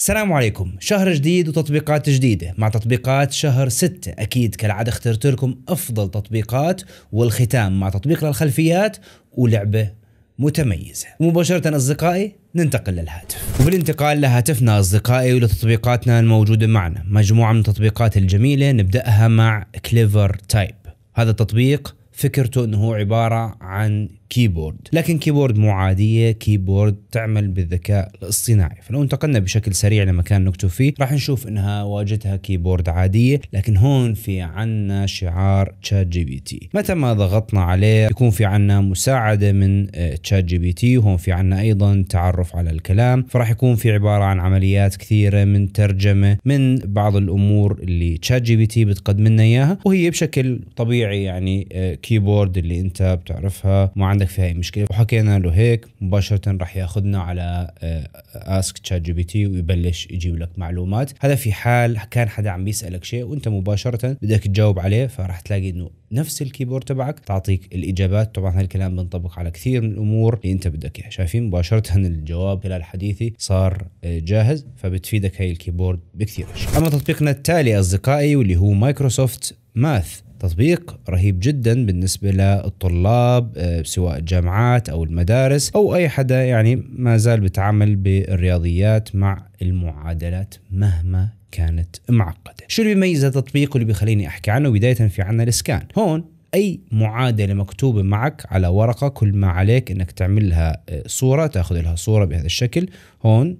السلام عليكم شهر جديد وتطبيقات جديدة مع تطبيقات شهر 6 أكيد كالعادة اخترت لكم أفضل تطبيقات والختام مع تطبيق للخلفيات ولعبة متميزة مباشرة أصدقائي ننتقل للهاتف وبالانتقال لهاتفنا أصدقائي ولتطبيقاتنا الموجودة معنا مجموعة من التطبيقات الجميلة نبدأها مع كليفر تايب هذا التطبيق فكرته أنه هو عبارة عن كيبورد لكن كيبورد مو عادية كيبورد تعمل بالذكاء الاصطناعي فلو انتقلنا بشكل سريع لمكان نكتب فيه راح نشوف انها واجهتها كيبورد عادية لكن هون في عنا شعار تشات جي بي تي متى ما ضغطنا عليه يكون في عنا مساعدة من تشات جي بي تي وهون في عنا ايضا تعرف على الكلام فراح يكون في عبارة عن عمليات كثيرة من ترجمة من بعض الامور اللي تشات جي بي تي بتقدم لنا اياها وهي بشكل طبيعي يعني آه، كيبورد اللي انت بتعرفها مع عندك في هاي المشكله وحكينا له هيك مباشره راح ياخذنا على اسك تشات جي بي تي ويبلش يجيب لك معلومات هذا في حال كان حدا عم بيسالك شيء وانت مباشره بدك تجاوب عليه فراح تلاقي انه نفس الكيبورد تبعك تعطيك الاجابات طبعا هذا الكلام بينطبق على كثير من الامور اللي انت بدك اياها شايفين مباشره الجواب خلال حديثي صار آه، جاهز فبتفيدك هاي الكيبورد بكثير اما تطبيقنا التالي اصدقائي واللي هو مايكروسوفت ماث تطبيق رهيب جدا بالنسبة للطلاب آه، سواء الجامعات أو المدارس أو أي حدا يعني ما زال بتعامل بالرياضيات مع المعادلات مهما كانت معقدة شو اللي بيميز التطبيق واللي بيخليني أحكي عنه بداية في عنا الإسكان هون اي معادله مكتوبه معك على ورقه كل ما عليك انك تعمل لها آه، صوره تاخذ لها صوره بهذا الشكل هون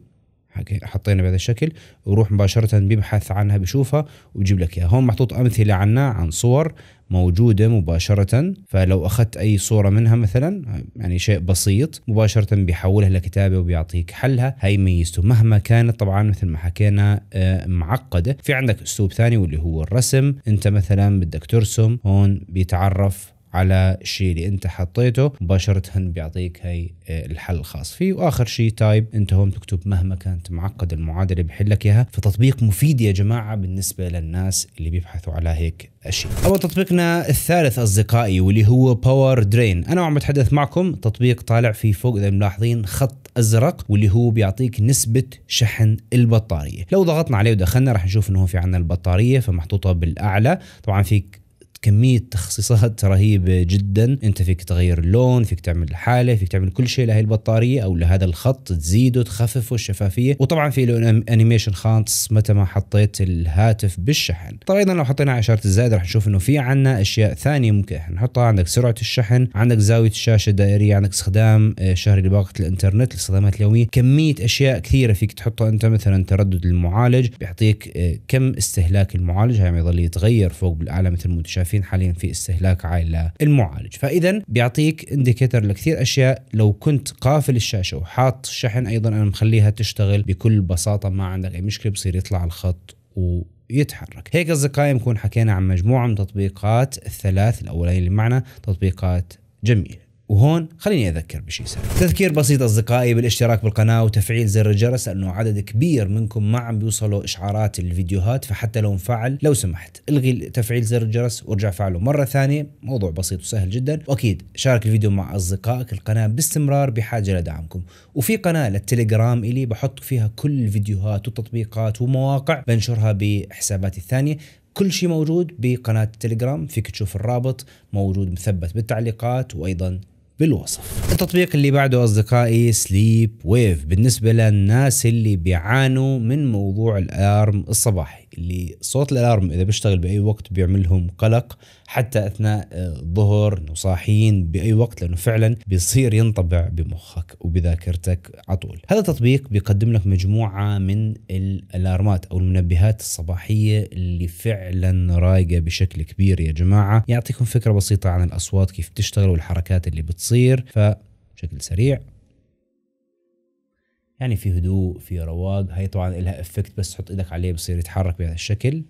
حطينا بهذا الشكل وروح مباشرة بيبحث عنها بيشوفها ويجيب لك اياها هون محطوط امثلة عنا عن صور موجودة مباشرة فلو اخذت اي صورة منها مثلا يعني شيء بسيط مباشرة بيحولها لكتابة وبيعطيك حلها هاي ميزته مهما كانت طبعا مثل ما حكينا آه، معقدة في عندك اسلوب ثاني واللي هو الرسم انت مثلا بدك ترسم هون بيتعرف على الشيء اللي انت حطيته مباشره بيعطيك هاي آه، الحل الخاص فيه واخر شيء تايب انت هون بتكتب مهما كانت معقد المعادله بحل لك اياها فتطبيق مفيد يا جماعه بالنسبه للناس اللي بيبحثوا على هيك اشياء اول تطبيقنا الثالث اصدقائي واللي هو باور درين انا وعم بتحدث معكم تطبيق طالع فيه فوق اذا ملاحظين خط ازرق واللي هو بيعطيك نسبه شحن البطاريه لو ضغطنا عليه ودخلنا رح نشوف انه في عندنا البطاريه فمحطوطه بالاعلى طبعا فيك كميه تخصيصات رهيبه جدا انت فيك تغير اللون فيك تعمل الحاله فيك تعمل كل شيء لهي البطاريه او لهذا الخط تزيده تخففه الشفافيه وطبعا في له انيميشن خاص متى ما حطيت الهاتف بالشحن طبعا ايضا لو حطينا اشاره الزائد رح نشوف انه في عنا اشياء ثانيه ممكن نحطها عندك سرعه الشحن عندك زاويه الشاشه الدائريه عندك استخدام آه، شهري لباقه الانترنت الاستخدامات اليوميه كميه اشياء كثيره فيك تحطها انت مثلا تردد المعالج بيعطيك آه، كم استهلاك المعالج هاي يظل يتغير فوق بالاعلى مثل ما شايفين حاليا في استهلاك عالي للمعالج فاذا بيعطيك انديكيتر لكثير اشياء لو كنت قافل الشاشه وحاط الشحن ايضا انا مخليها تشتغل بكل بساطه ما عندك اي مشكله بصير يطلع الخط و يتحرك هيك أصدقائي نكون حكينا عن مجموعة من تطبيقات الثلاث الأولين اللي معنا تطبيقات جميلة وهون خليني اذكر بشيء سهل تذكير بسيط اصدقائي بالاشتراك بالقناه وتفعيل زر الجرس لانه عدد كبير منكم ما عم بيوصلوا اشعارات الفيديوهات فحتى لو انفعل لو سمحت الغي تفعيل زر الجرس وارجع فعله مره ثانيه موضوع بسيط وسهل جدا واكيد شارك الفيديو مع اصدقائك القناه باستمرار بحاجه لدعمكم وفي قناه للتليجرام الي بحط فيها كل الفيديوهات والتطبيقات ومواقع بنشرها بحساباتي الثانيه كل شيء موجود بقناة التليجرام فيك تشوف الرابط موجود مثبت بالتعليقات وأيضا بالوصف التطبيق اللي بعده أصدقائي سليب ويف بالنسبة للناس اللي بيعانوا من موضوع الأرم الصباحي اللي صوت الالارم اذا بيشتغل باي وقت بيعمل لهم قلق حتى اثناء الظهر آه، وصاحيين باي وقت لانه فعلا بيصير ينطبع بمخك وبذاكرتك على طول. هذا التطبيق بيقدم لك مجموعه من الالارمات او المنبهات الصباحيه اللي فعلا رايقه بشكل كبير يا جماعه، يعطيكم فكره بسيطه عن الاصوات كيف تشتغل والحركات اللي بتصير فبشكل سريع يعني في هدوء في رواق هي طبعا لها افكت بس تحط ايدك عليه بصير يتحرك بهذا الشكل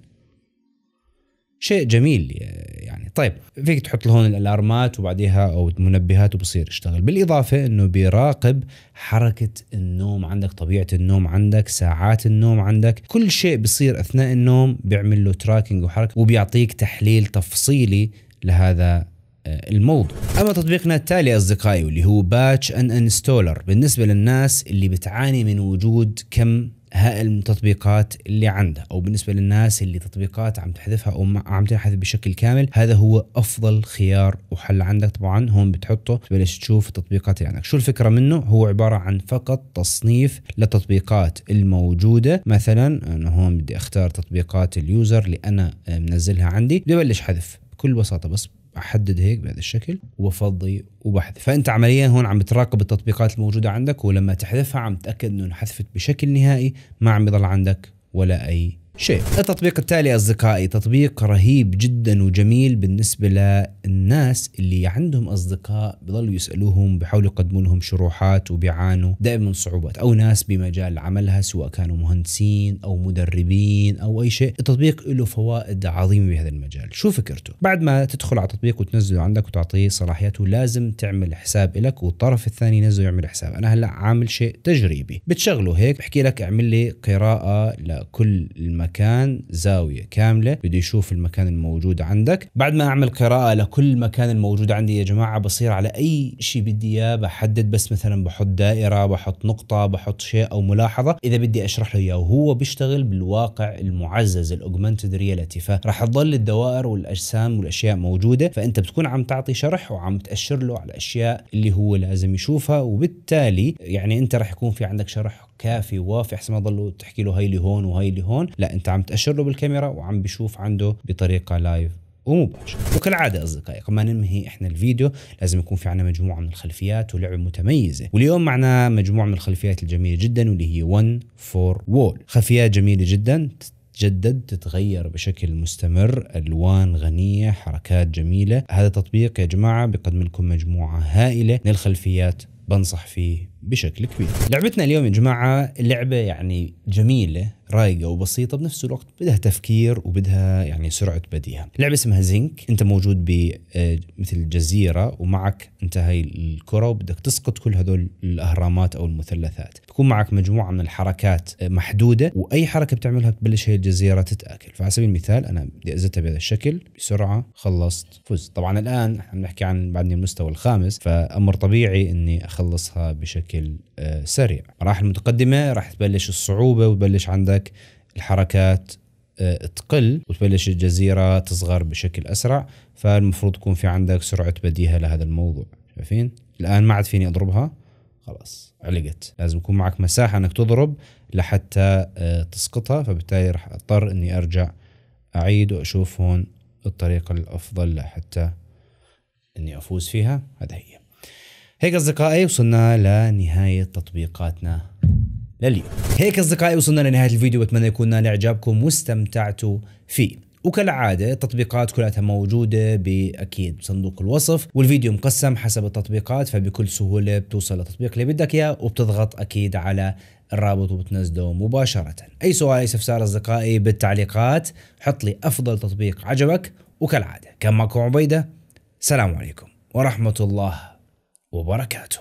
شيء جميل يعني طيب فيك تحط لهون الالارمات وبعديها او المنبهات وبصير يشتغل بالاضافه انه بيراقب حركه النوم عندك طبيعه النوم عندك ساعات النوم عندك كل شيء بصير اثناء النوم بيعمل له تراكنج وحركه وبيعطيك تحليل تفصيلي لهذا آه، الموضوع اما تطبيقنا التالي اصدقائي واللي هو باتش ان انستولر بالنسبه للناس اللي بتعاني من وجود كم هائل من التطبيقات اللي عندها او بالنسبه للناس اللي تطبيقات عم تحذفها او عم تنحذف بشكل كامل هذا هو افضل خيار وحل عندك طبعا هون بتحطه تبلش تشوف التطبيقات اللي عندك شو الفكره منه هو عباره عن فقط تصنيف للتطبيقات الموجوده مثلا انا هون بدي اختار تطبيقات اليوزر اللي انا منزلها عندي بدي ابلش حذف بكل بساطه بس احدد هيك بهذا الشكل وبفضي وبحذف فانت عمليا هون عم تراقب التطبيقات الموجوده عندك ولما تحذفها عم تاكد انه انحذفت بشكل نهائي ما عم يضل عندك ولا اي شيء التطبيق التالي أصدقائي تطبيق رهيب جدا وجميل بالنسبة للناس اللي عندهم أصدقاء بضلوا يسألوهم بحاولوا يقدموا لهم شروحات وبيعانوا دائما من صعوبات أو ناس بمجال عملها سواء كانوا مهندسين أو مدربين أو أي شيء التطبيق له فوائد عظيمة بهذا المجال شو فكرته بعد ما تدخل على التطبيق وتنزله عندك وتعطيه صلاحياته لازم تعمل حساب لك والطرف الثاني ينزله يعمل حساب أنا هلأ عامل شيء تجريبي بتشغله هيك بحكي لك اعمل لي قراءة لكل المكان مكان زاوية كاملة بده يشوف المكان الموجود عندك بعد ما أعمل قراءة لكل مكان الموجود عندي يا جماعة بصير على أي شيء بدي إياه بحدد بس مثلا بحط دائرة بحط نقطة بحط شيء أو ملاحظة إذا بدي أشرح له إياه وهو بيشتغل بالواقع المعزز الأوجمانتد رياليتي فراح تضل الدوائر والأجسام والأشياء موجودة فأنت بتكون عم تعطي شرح وعم تأشر له على الأشياء اللي هو لازم يشوفها وبالتالي يعني أنت راح يكون في عندك شرح كافي ووافي احسن ما ضلوا تحكي له هاي اللي هون وهاي اللي هون لا انت عم تاشر له بالكاميرا وعم بشوف عنده بطريقه لايف ومباشر وكالعادة أصدقائي قبل ما ننهي إحنا الفيديو لازم يكون في عنا مجموعة من الخلفيات ولعبة متميزة واليوم معنا مجموعة من الخلفيات الجميلة جدا واللي هي 1 for وول خلفيات جميلة جدا تتجدد تتغير بشكل مستمر الوان غنيه حركات جميله هذا التطبيق يا جماعه بقدم لكم مجموعه هائله من الخلفيات بنصح فيه بشكل كبير لعبتنا اليوم يا جماعة لعبة يعني جميلة رايقه وبسيطه بنفس الوقت بدها تفكير وبدها يعني سرعه بديهه لعبه اسمها زنك انت موجود ب آه، مثل جزيره ومعك انت هاي الكره وبدك تسقط كل هذول الاهرامات او المثلثات بكون معك مجموعه من الحركات آه، محدوده واي حركه بتعملها بتبلش هي الجزيره تتاكل فعلى سبيل المثال انا بدي ازتها بهذا الشكل بسرعه خلصت فزت طبعا الان عم نحكي عن بعدني المستوى الخامس فامر طبيعي اني اخلصها بشكل آه، سريع مراحل متقدمه راح تبلش الصعوبه وتبلش عندك عندك الحركات آه، تقل وتبلش الجزيرة تصغر بشكل أسرع فالمفروض يكون في عندك سرعة بديهة لهذا الموضوع شايفين الآن ما عاد فيني أضربها خلاص علقت لازم يكون معك مساحة أنك تضرب لحتى آه، تسقطها فبالتالي راح أضطر أني أرجع أعيد وأشوف هون الطريقة الأفضل لحتى أني أفوز فيها هذا هي هيك أصدقائي وصلنا لنهاية تطبيقاتنا لليوم هيك أصدقائي وصلنا لنهاية الفيديو بتمنى يكون نال إعجابكم واستمتعتوا فيه وكالعادة التطبيقات كلها موجودة بأكيد صندوق الوصف والفيديو مقسم حسب التطبيقات فبكل سهولة بتوصل للتطبيق اللي بدك إياه وبتضغط أكيد على الرابط وبتنزله مباشرة أي سؤال أي استفسار أصدقائي بالتعليقات حط لي أفضل تطبيق عجبك وكالعادة كان معكم عبيدة سلام عليكم ورحمة الله وبركاته